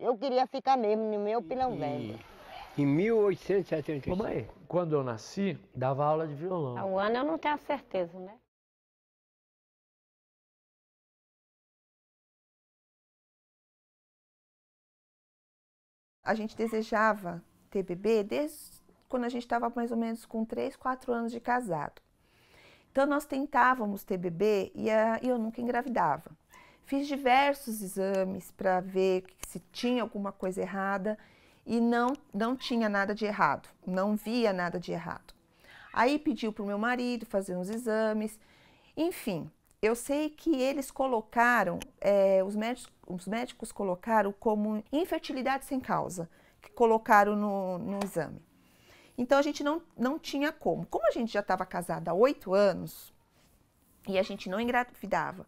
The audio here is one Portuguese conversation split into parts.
Eu queria ficar mesmo no meu pilão velho. Em 1875. Mãe, quando eu nasci, dava aula de violão. Há um ano eu não tenho certeza, né? A gente desejava ter bebê desde quando a gente estava mais ou menos com 3, 4 anos de casado. Então nós tentávamos ter bebê e eu nunca engravidava. Fiz diversos exames para ver se tinha alguma coisa errada e não, não tinha nada de errado, não via nada de errado. Aí pediu para o meu marido fazer uns exames, enfim, eu sei que eles colocaram, é, os, médicos, os médicos colocaram como infertilidade sem causa, que colocaram no, no exame. Então a gente não, não tinha como. Como a gente já estava casada há oito anos e a gente não engravidava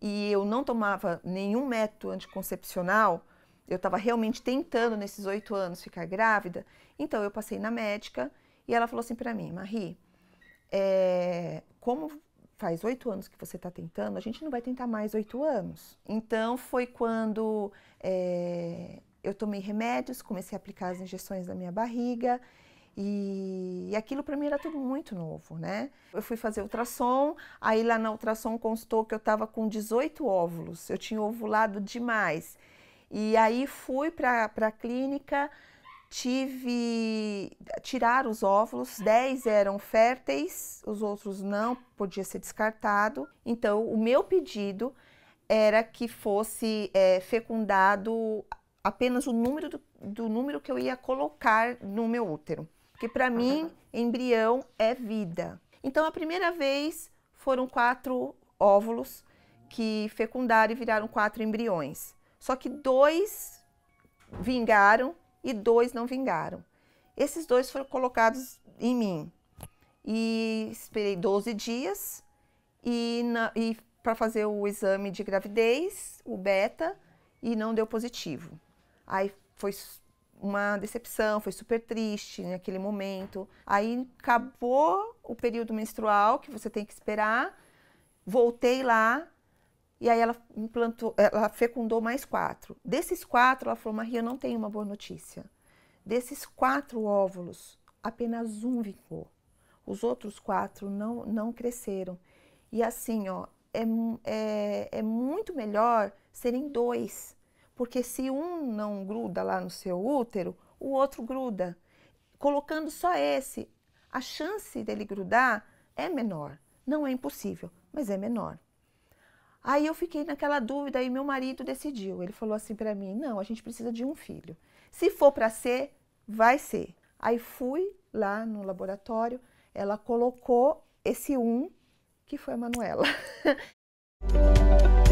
e eu não tomava nenhum método anticoncepcional, eu estava realmente tentando nesses oito anos ficar grávida. Então eu passei na médica e ela falou assim para mim, Marie, é, como faz oito anos que você está tentando, a gente não vai tentar mais oito anos. Então foi quando é, eu tomei remédios, comecei a aplicar as injeções na minha barriga e aquilo para mim era tudo muito novo, né? Eu fui fazer ultrassom, aí lá na ultrassom constou que eu estava com 18 óvulos, eu tinha ovulado demais. E aí fui para a clínica, tive tirar os óvulos, 10 eram férteis, os outros não, podia ser descartado. Então, o meu pedido era que fosse é, fecundado apenas o número do, do número que eu ia colocar no meu útero que para mim embrião é vida. Então a primeira vez foram quatro óvulos que fecundaram e viraram quatro embriões. Só que dois vingaram e dois não vingaram. Esses dois foram colocados em mim e esperei 12 dias e, e para fazer o exame de gravidez, o beta, e não deu positivo. Aí foi uma decepção, foi super triste naquele momento. Aí acabou o período menstrual que você tem que esperar. Voltei lá e aí ela implantou, ela fecundou mais quatro. Desses quatro, ela falou: Maria, eu não tenho uma boa notícia. Desses quatro óvulos, apenas um vingou. Os outros quatro não, não cresceram. E assim, ó, é, é, é muito melhor serem dois porque se um não gruda lá no seu útero, o outro gruda. Colocando só esse, a chance dele grudar é menor. Não é impossível, mas é menor. Aí eu fiquei naquela dúvida e meu marido decidiu. Ele falou assim para mim: "Não, a gente precisa de um filho. Se for para ser, vai ser". Aí fui lá no laboratório, ela colocou esse um que foi a Manuela.